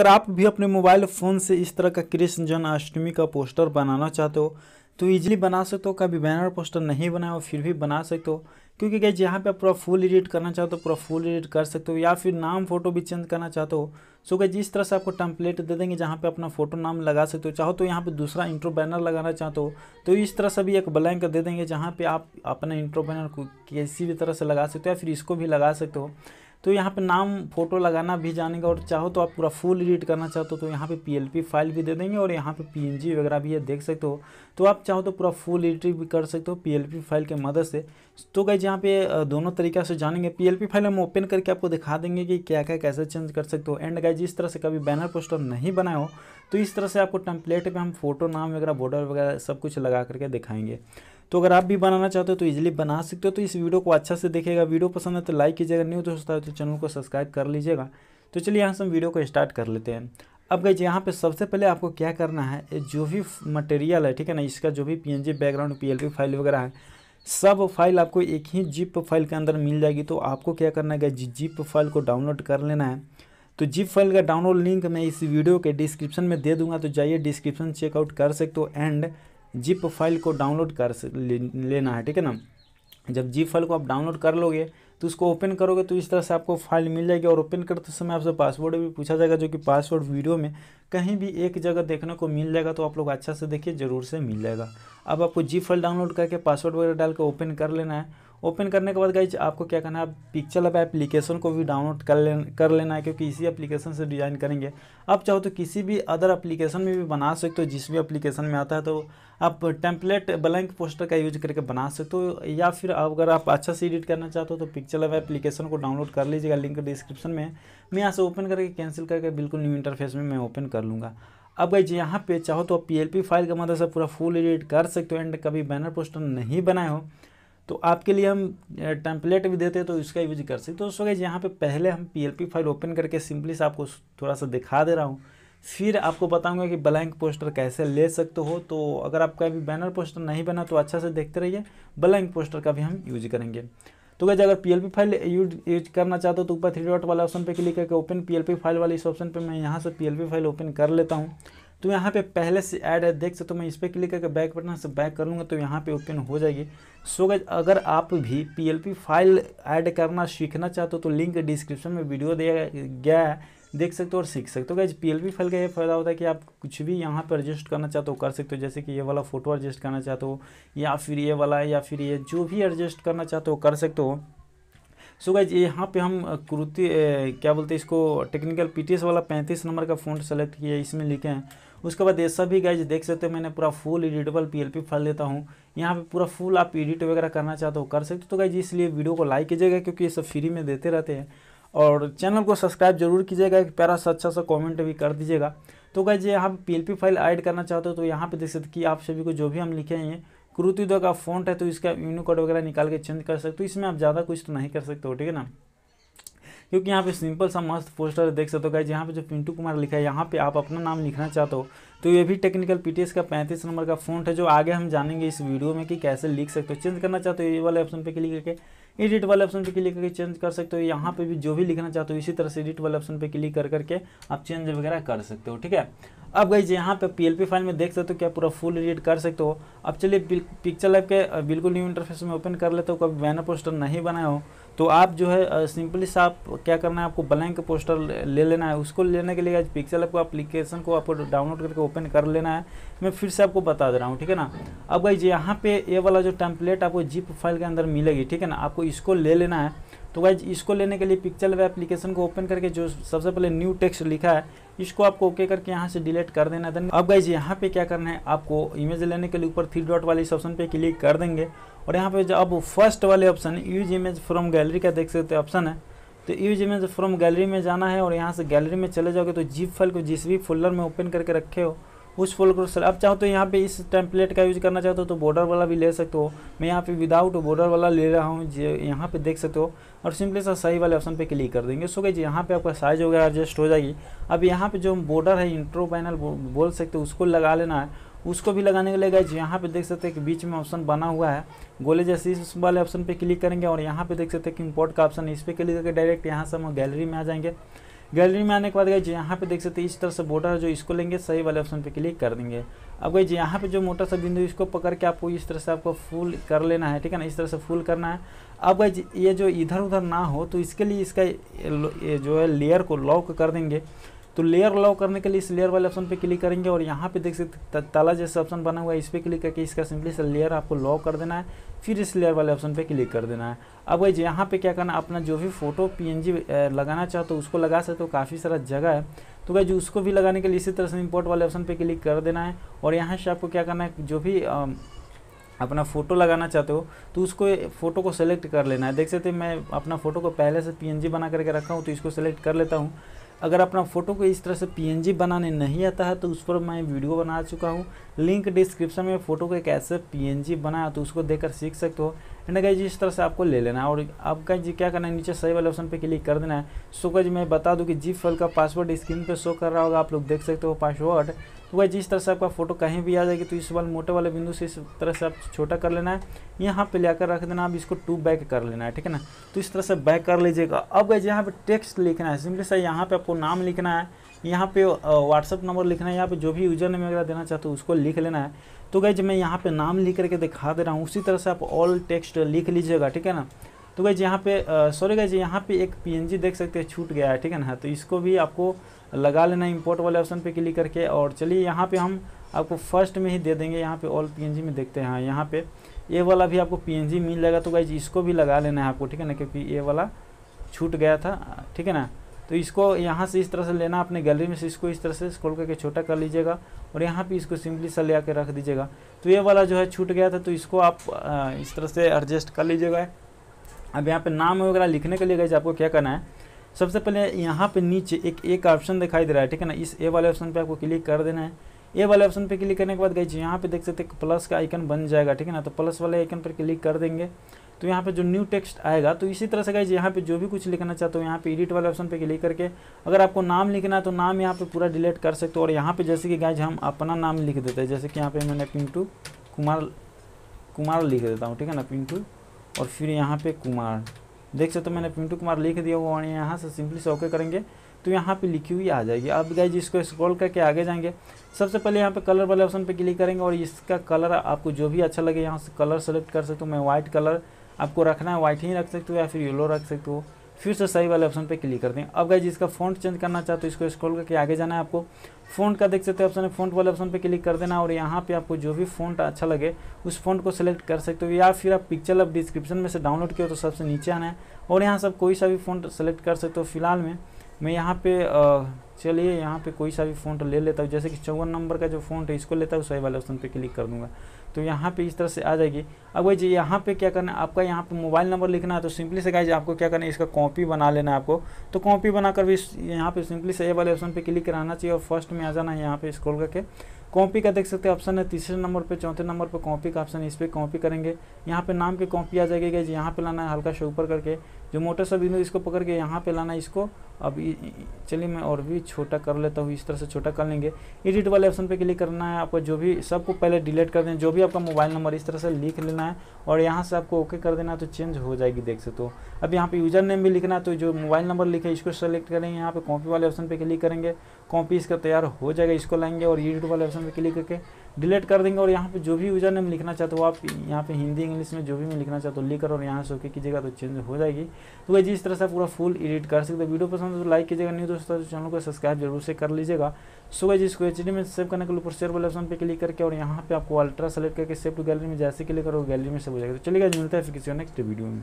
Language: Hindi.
अगर आप भी अपने मोबाइल फ़ोन से इस तरह का कृष्ण जन्माष्टमी का पोस्टर बनाना चाहते हो तो इजीली बना सकते हो कभी बैनर पोस्टर नहीं बनाए हो फिर भी बना सकते हो क्योंकि क्या जहाँ पे आप पूरा फुल एडिट करना चाहते हो पूरा फुल एडिट कर सकते हो या फिर नाम फोटो भी चेंज करना चाहते हो सो क्या जिस तरह से आपको टम्पलेट दे देंगे जहाँ पे अपना फोटो नाम लगा सकते हो चाहो तो यहाँ पे दूसरा इंट्रो बैनर लगाना चाहते हो तो इस तरह से भी एक ब्लैंक दे देंगे जहाँ पर आप अपना इंट्रो बैनर किसी भी तरह से लगा सकते हो या फिर इसको भी लगा सकते हो तो यहाँ पे नाम फोटो लगाना भी जानेंगे और चाहो तो आप पूरा फुल एडिट करना चाहते हो तो यहाँ पे पी फाइल भी दे देंगे और यहाँ पे पीएनजी वगैरह भी ये देख सकते हो तो आप चाहो तो पूरा फुल एडिट भी कर सकते हो पी फाइल के मदद से तो गई यहाँ पे दोनों तरीक़ा से जानेंगे पी फाइल हम ओपन करके आपको दिखा देंगे कि क्या क्या कैसे चेंज कर सकते हो एंड गाइज इस तरह से कभी बैनर पोस्टर नहीं बनाए हो तो इस तरह से आपको टेम्पलेट पर हम फोटो नाम वगैरह बॉर्डर वगैरह सब कुछ लगा करके दिखाएंगे तो अगर आप भी बनाना चाहते हो तो ईजिली बना सकते हो तो इस वीडियो को अच्छा से देखेगा वीडियो पसंद है तो लाइक कीजिएगा न्यू दोस्त है तो चैनल को सब्सक्राइब कर लीजिएगा तो चलिए यहाँ से हम वीडियो को स्टार्ट कर लेते हैं अब गई यहाँ पे सबसे पहले आपको क्या करना है जो भी मटेरियल है ठीक है ना इसका जो भी पी बैकग्राउंड पी फाइल वगैरह है सब फाइल आपको एक ही जिप फाइल के अंदर मिल जाएगी तो आपको क्या करना है जिप फाइल को डाउनलोड कर लेना है तो जिप फाइल का डाउनलोड लिंक मैं इस वीडियो के डिस्क्रिप्शन में दे दूंगा तो जाइए डिस्क्रिप्शन चेकआउट कर सकते हो एंड जिप फाइल को डाउनलोड कर लेना है ठीक है ना जब जिप फाइल को आप डाउनलोड कर लोगे तो उसको ओपन करोगे तो इस तरह से आपको फाइल मिल जाएगी और ओपन करते समय आपसे पासवर्ड भी पूछा जाएगा जो कि पासवर्ड वीडियो में कहीं भी एक जगह देखने को मिल जाएगा तो आप लोग अच्छा से देखिए ज़रूर से मिल जाएगा अब आपको जी फाइल डाउनलोड करके पासवर्ड वगैरह डाल के ओपन कर लेना है ओपन करने के बाद गाइज आपको क्या करना है आप पिक्चर अब एप्लीकेशन को भी डाउनलोड कर ले कर लेना है क्योंकि इसी एप्लीकेशन से डिज़ाइन करेंगे आप चाहो तो किसी भी अदर एप्लीकेशन में भी बना सकते हो जिस भी एप्लीकेशन में आता है तो आप टेम्पलेट ब्लैंक पोस्टर का यूज करके बना सकते हो या फिर अगर आप अच्छा से एडिट करना चाहते हो तो पिक्चर अब एप्लीकेशन को डाउनलोड कर लीजिएगा लिंक डिस्क्रिप्शन में मैं यहाँ से ओपन करके कैंसिल करके बिल्कुल न्यू इंटरफेस में मैं ओपन कर लूँगा अब गई यहाँ पे चाहो तो आप पी फाइल का मदद से पूरा फुल एडिट कर सकते हो एंड कभी बैनर पोस्टर नहीं बनाए हो तो आपके लिए हम टेम्पलेट भी देते हैं तो इसका यूज कर सकते तो दोस्तों यहाँ पे पहले हम पी फाइल ओपन करके सिंपली से आपको थोड़ा सा दिखा दे रहा हूँ फिर आपको बताऊंगा कि ब्लैंक पोस्टर कैसे ले सकते हो तो अगर आपका अभी बैनर पोस्टर नहीं बना तो अच्छा से देखते रहिए ब्लैंक पोस्टर का भी हम यूज करेंगे तो गैज अगर पी फाइल यूज यूज करना चाहते हो तो ऊपर थ्री डॉट वाला ऑप्शन पर क्लिक करके ओपन पी फाइल वाले इस ऑप्शन पर मैं यहाँ से पी फाइल ओपन कर लेता हूँ तो यहाँ पे पहले से ऐड है देख सकते हो तो मैं इस पर क्लिक करके बैक बटन से बैक कर लूँगा तो यहाँ पे ओपन हो जाएगी सो गज अगर आप भी पी फाइल ऐड करना सीखना चाहते हो तो लिंक डिस्क्रिप्शन में वीडियो दिया गया है देख सकते हो और सीख सकते हो गाइज पी फाइल का ये फायदा होता है कि आप कुछ भी यहाँ पर एडजस्ट करना चाहते हो कर सकते हो जैसे कि ये वाला फोटो एडजस्ट करना चाहते हो या फिर ये वाला या फिर ये जो भी एडजस्ट करना चाहते हो कर सकते हो सो गाइज यहाँ पे हम कुर्ती क्या बोलते हैं इसको टेक्निकल पीटीएस वाला पैंतीस नंबर का फ़ॉन्ट सेलेक्ट किया इसमें लिखे हैं उसके बाद ये सभी गाइज देख सकते हो मैंने पूरा फुल एडिटेबल पीएलपी फाइल देता हूँ यहाँ पे पूरा फुल आप एडिट वगैरह करना चाहते हो कर सकते हो तो गाइज इसलिए वीडियो को लाइक कीजिएगा क्योंकि ये सब फ्री में देते रहते हैं और चैनल को सब्सक्राइब जरूर कीजिएगा एक प्यारा सा अच्छा सा कमेंट भी कर दीजिएगा तो गाइज यहाँ पे पी फाइल ऐड करना चाहते हो तो यहाँ पे देख सकते कि आप सभी को जो भी हम लिखे हैं कुरुतिदो का फोन है तो इसका यूनिकोड कोड वगैरह निकाल के चेंज कर सकते हो इसमें आप ज़्यादा कुछ तो नहीं कर सकते हो ठीक है ना क्योंकि यहाँ पे सिंपल सा मस्त पोस्टर देख सकते हो गाइज यहाँ पे जो पिंटू कुमार लिखा है यहाँ पे आप अपना नाम लिखना चाहते हो तो ये भी टेक्निकल पीटीएस का पैंतीस नंबर का फोन है जो आगे हम जानेंगे इस वीडियो में कि कैसे लिख सकते हो चेंज करना चाहते हो ये वाले ऑप्शन पे क्लिक करके एडिट वाले ऑप्शन पे क्लिक करके चेंज कर सकते हो यहाँ पे भी जो भी लिखना चाहते हो इसी तरह से एडिट वाले ऑप्शन पे क्लिक कर करके आप चेंज वगैरह कर सकते हो ठीक है अब गई यहाँ पे पी फाइल में देख सकते हो क्या पूरा फुल एडिट कर सकते हो अब चलिए पिक्चर लाइफ के बिल्कुल न्यू इंटरफेस में ओपन कर लेते हो कभी बैनर पोस्टर नहीं बनाए हो तो आप जो है सिंपली साफ आप क्या करना है आपको ब्लैंक पोस्टर ले लेना है उसको लेने के लिए पिक्सल आपको को एप्लीकेशन को आपको डाउनलोड करके ओपन कर लेना है मैं फिर से आपको बता दे रहा हूँ ठीक है ना अब जी यहाँ पे ये वाला जो टेम्पलेट आपको जिप फाइल के अंदर मिलेगी ठीक है ना आपको इसको ले लेना है तो भाई इसको लेने के लिए पिक्चर एप्लीकेशन को ओपन करके जो सबसे पहले न्यू टेक्स्ट लिखा है इसको आपको ओके करके यहाँ से डिलीट कर देना देन अब गाइज यहाँ पे क्या करना है आपको इमेज लेने के लिए ऊपर थ्री डॉट वाले इस ऑप्शन पे क्लिक कर देंगे और यहाँ पे जो अब फर्स्ट वाले option use image from gallery का देख सकते ऑप्शन है तो यूज इमेज फ्रॉम गैलरी में जाना है और यहाँ से गैलरी में चले जाओगे तो जीप फाइल को जिस भी फोल्डर में ओपन करके रखे हो उस फोल्ड सर अब चाहो तो यहाँ पे इस टेम्पलेट का यूज करना चाहते हो तो बॉर्डर तो वाला भी ले सकते हो मैं यहाँ पे विदाउट बॉर्डर वाला ले रहा हूँ यहाँ पे देख सकते हो और सिंपली सा सही वाले ऑप्शन पे क्लिक कर देंगे सो गई यहाँ पे आपका साइज वगैरह एडजस्ट हो जाएगी अब यहाँ पे जो बॉर्डर है इंट्रो पैनल बोल सकते हो उसको लगा लेना है उसको भी लगाने के लिए गए यहाँ पे देख सकते हैं कि बीच में ऑप्शन बना हुआ है गोले जैसे इस वाले ऑप्शन पे क्लिक करेंगे और यहाँ पे देख सकते हैं कि इम्पोर्ट का ऑप्शन इस पर क्लिक करके डायरेक्ट यहाँ से हम गैलरी में आ जाएंगे गैलरी में आने के बाद गई जी यहाँ पे देख सकते हैं इस तरह से बॉर्डर जो इसको लेंगे सही वाले ऑप्शन पे क्लिक कर देंगे अब गई जी यहाँ पे जो मोटा सा बिंदु इसको पकड़ के आपको इस तरह से आपको फुल कर लेना है ठीक है ना इस तरह से फुल करना है अब गई ये जो इधर उधर ना हो तो इसके लिए इसका जो है लेयर को लॉक कर देंगे तो लेयर अलाउ करने के लिए इस लेयर वाले ऑप्शन पे क्लिक करेंगे और यहाँ पे देख सकते ताला जैसा ऑप्शन बना हुआ है इस पर क्लिक करके इसका सिंपली से लेयर आपको लॉ कर देना है फिर इस लेयर वाले ऑप्शन पे क्लिक कर देना है अब वही यहाँ पे क्या करना अपना जो भी फोटो पीएनजी लगाना चाहते हो तो उसको लगा सकते हो काफ़ी सारा जगह है तो गाइज उसको भी लगाने के लिए इसी तरह से इम्पोर्ट वाले ऑप्शन पर क्लिक कर देना है और यहाँ से आपको क्या करना है जो भी अपना फ़ोटो लगाना चाहते हो तो उसको फ़ोटो को सेलेक्ट कर लेना है देख सकते मैं अपना फ़ोटो को पहले से जी बना करके रखा हूँ तो इसको सेलेक्ट कर लेता हूँ अगर अपना फ़ोटो को इस तरह से पीएनजी बनाने नहीं आता है तो उस पर मैं वीडियो बना चुका हूँ लिंक डिस्क्रिप्शन में फ़ोटो को एक ऐसे पीएनजी बनाया तो उसको देखकर सीख सकते हो एंड गाइज इस तरह से आपको ले लेना है और आपका जी क्या करना है नीचे सही वाले ऑप्शन पे क्लिक कर देना है सो गाइज मैं बता दूँ कि जी फल का पासवर्ड स्क्रीन पर शो कर रहा होगा आप लोग देख सकते हो पासवर्ड तो वह जिस तरह से आपका फोटो कहीं भी आ जाएगी तो इस वाले मोटे वाले बिंदु से इस तरह से आप छोटा कर लेना है यहाँ पे लेकर रख देना आप इसको टू बैक कर लेना है ठीक है ना तो इस तरह से बैक कर लीजिएगा अब गए यहाँ पे टेक्स्ट लिखना है सिंपली सर यहाँ पे आपको नाम लिखना है यहाँ पे व्हाट्सअप नंबर लिखना है यहाँ पे जो भी यूजर नेम वगैरह देना चाहते हो उसको लिख लेना है तो गए मैं यहाँ पे नाम लिख करके दिखा दे रहा हूँ उसी तरह से आप ऑल टेक्स्ट लिख लीजिएगा ठीक है ना तो गई यहाँ पे सॉरी गई यहाँ पे एक पी देख सकते हैं छूट गया है ठीक है ना तो इसको भी आपको लगा लेना इम्पोर्ट वाले ऑप्शन पे क्लिक करके और चलिए यहाँ पे हम आपको फर्स्ट में ही दे देंगे यहाँ पे ऑल पीएनजी में देखते हैं हाँ, यहाँ पे ये वाला भी आपको पी मिल जाएगा तो गई इसको भी लगा लेना है आपको ठीक है ना क्योंकि ये वाला छूट गया था ठीक है ना तो इसको यहाँ से इस तरह से लेना अपने गैलरी में से इसको इस तरह से स्क्रोल करके छोटा कर लीजिएगा और यहाँ पे इसको सिंपली सा ले आकर रख दीजिएगा तो ये वाला जो है छूट गया था तो इसको आप इस तरह से एडजस्ट कर लीजिएगा अब यहाँ पे नाम वगैरह लिखने के लिए गए आपको क्या करना है सबसे पहले यहाँ पे नीचे एक एक ऑप्शन दिखाई दे रहा है ठीक है ना इस ए वाले ऑप्शन पे आपको क्लिक कर देना है ए वाले ऑप्शन पे क्लिक करने के बाद गई यहाँ पे देख सकते हैं प्लस का आइकन बन जाएगा ठीक है ना तो प्लस वाले आइकन पर क्लिक कर देंगे तो यहाँ पे जो न्यू टेक्स्ट आएगा तो इसी तरह से गई यहाँ पे जो भी कुछ लिखना चाहते हो यहाँ पे एडिट वाले ऑप्शन पे क्लिक करके अगर आपको नाम लिखना है तो नाम यहाँ पे पूरा डिलीट कर सकते हो और यहाँ पे जैसे कि गाइज हम अपना नाम लिख देते हैं जैसे कि यहाँ पे मैंने पिंटू कुमार कुमार लिख देता हूँ ठीक है ना पिंटू और फिर यहाँ पे कुमार देख सकते हो मैंने पिंटू कुमार लिख दिया हुआ और यहाँ से सिंपली से ओके करेंगे तो यहाँ पे लिखी हुई आ जाएगी अब गाइज इसको स्क्रॉल करके आगे जाएंगे सबसे पहले यहाँ पे कलर वाले ऑप्शन पे क्लिक करेंगे और इसका कलर आपको जो भी अच्छा लगे यहाँ से कलर सेलेक्ट कर सकते हो मैं वाइट कलर आपको रखना है वाइट ही रख सकते हो या फिर येलो रख सकते हो फिर से सही वाले ऑप्शन पे क्लिक कर दें अब गाइज इसका फ़ॉन्ट चेंज करना चाहते हो इसको स्क्रॉल करके आगे जाना है आपको फ़ॉन्ट का देख सकते हो ऑप्शन है फ़ॉन्ट वाले ऑप्शन पे क्लिक कर देना और यहाँ पे आपको जो भी फ़ॉन्ट अच्छा लगे उस फ़ॉन्ट को सिलेक्ट कर सकते हो या फिर आप पिक्चर आप डिस्क्रिप्शन में से डाउनलोड किया तो सबसे नीचे आना है और यहाँ सब कोई सा भी फोन सेलेक्ट कर सकते हो फिलहाल में मैं यहाँ पर चलिए यहाँ पे कोई सा भी फ़ॉन्ट ले लेता हूँ जैसे कि चौवन नंबर का जो फ़ॉन्ट है इसको लेता हूँ सही वाले ऑप्शन पे क्लिक कर दूंगा तो यहाँ पे इस तरह से आ जाएगी अब भाई जी यहाँ पे क्या करना है आपका यहाँ पे मोबाइल नंबर लिखना है तो सिंपली से गाइज आपको क्या करना है इसका कॉपी बना लेना है आपको तो कॉपी बनाकर भी यहाँ पे सिंपली से ए वाले ऑप्शन पे क्लिक कराना चाहिए और फर्स्ट में आ जाना है यहाँ पे स्क्रॉल करके कॉपी का देख सकते हैं ऑप्शन है तीसरे नंबर पे चौथे नंबर पे कॉपी का ऑप्शन इस पर कॉपी करेंगे यहाँ पे नाम की कॉपी आ जाएगी गई यहाँ पे लाना है हल्का से ऊपर करके जो मोटर सा बिंदु इसको पकड़ के यहाँ पे लाना है इसको अब चलिए मैं और भी छोटा कर लेता हूँ इस तरह से छोटा कर लेंगे एडिट वाले ऑप्शन पर क्लिक करना है आपको जो भी सबको पहले डिलीट कर देना जो भी आपका मोबाइल नंबर इस तरह से लिख लेना है और यहाँ से आपको ओके कर देना है तो चेंज हो जाएगी देख सकते हो अब यहाँ पर यूजर नेम भी लिखना है तो जो मोबाइल नंबर लिखे इसको सेलेक्ट करेंगे यहाँ पर कॉपी वाले ऑप्शन पर क्लिक करेंगे कॉपी इसका तैयार हो जाएगा इसको लाएंगे और एडिट वाले ऑप्शन ऑप्शन पर क्लिक करके डिलीट कर देंगे और यहाँ पे जो भी यूज़र नेम लिखना चाहते हो आप यहाँ पे हिंदी इंग्लिश में जो भी मैं लिखना चाहते हो लिख कर और यहाँ से ओके कीजिएगा तो चेंज हो जाएगी तो वह जिस तरह से पूरा फुल एडिट कर सकते हो वीडियो पसंद तो लाइक कीजिएगा न्यू दोस्तों तो चैनल को सब्सक्राइब जरूर से कर लीजिएगा सो वह जिसको एच में सेव करने के लिए ऊपर शेयर वाले ऑप्शन पर क्लिक करके और यहाँ पर आपको अल्ट्रा सेलेक्ट करके सेव टू गैलरी में जैसे क्लिक करो गैलरी में सेव हो जाएगा तो चलिएगा मिलता है फिर किसी नेक्स्ट वीडियो में